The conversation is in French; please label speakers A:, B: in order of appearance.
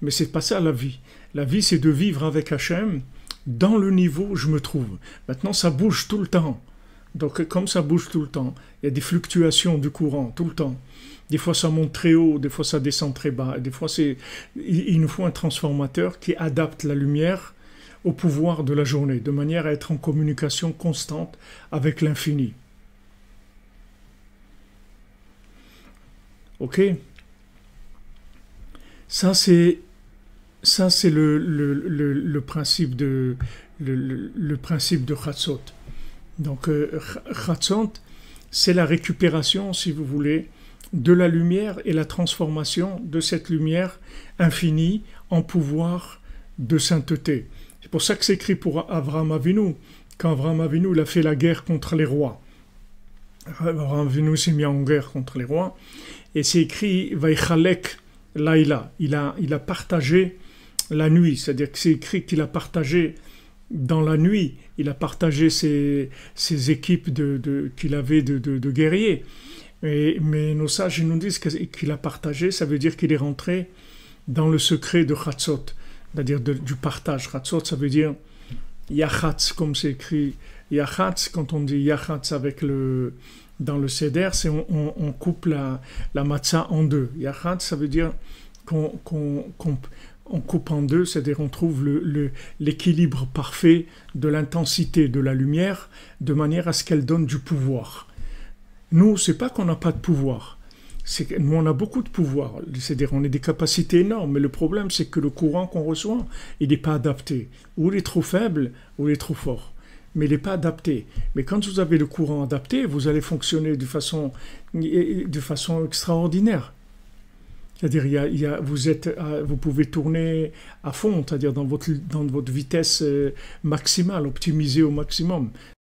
A: Mais c'est pas ça la vie. La vie, c'est de vivre avec Hachem dans le niveau où je me trouve. Maintenant, ça bouge tout le temps. Donc, comme ça bouge tout le temps, il y a des fluctuations du courant tout le temps. Des fois, ça monte très haut, des fois, ça descend très bas. des fois, c'est, il nous faut un transformateur qui adapte la lumière au pouvoir de la journée, de manière à être en communication constante avec l'infini. Ok Ça, c'est ça, c'est le, principe de le, principe de Donc euh, c'est la récupération, si vous voulez, de la lumière et la transformation de cette lumière infinie en pouvoir de sainteté. C'est pour ça que c'est écrit pour Avram Avinu, quand Avram Avinu a fait la guerre contre les rois. Avram Avinu s'est mis en guerre contre les rois, et c'est écrit Vaichalek Laila, il a partagé la nuit, c'est-à-dire que c'est écrit qu'il a partagé dans la nuit, il a partagé ses, équipes de, qu'il avait de, de guerriers. mais nos sages nous disent qu'il a partagé, ça veut dire qu'il est rentré dans le secret de Khatsot, c'est-à-dire du partage. Khatsot, ça veut dire Yachatz, comme c'est écrit. Yachatz, quand on dit Yachatz avec le, dans le Seder, c'est on, on, coupe la, la matzah en deux. Yachatz, ça veut dire qu'on on coupe en deux, c'est-à-dire on trouve l'équilibre parfait de l'intensité de la lumière de manière à ce qu'elle donne du pouvoir. Nous, c'est pas qu'on n'a pas de pouvoir. Nous, on a beaucoup de pouvoir, c'est-à-dire on a des capacités énormes, mais le problème, c'est que le courant qu'on reçoit, il n'est pas adapté. Ou il est trop faible, ou il est trop fort mais il n'est pas adapté. Mais quand vous avez le courant adapté, vous allez fonctionner de façon, de façon extraordinaire. C'est-à-dire, il, y a, vous, êtes euh, vous pouvez tourner à fond, c'est-à-dire dans votre, dans votre vitesse euh, maximale, optimiser au maximum.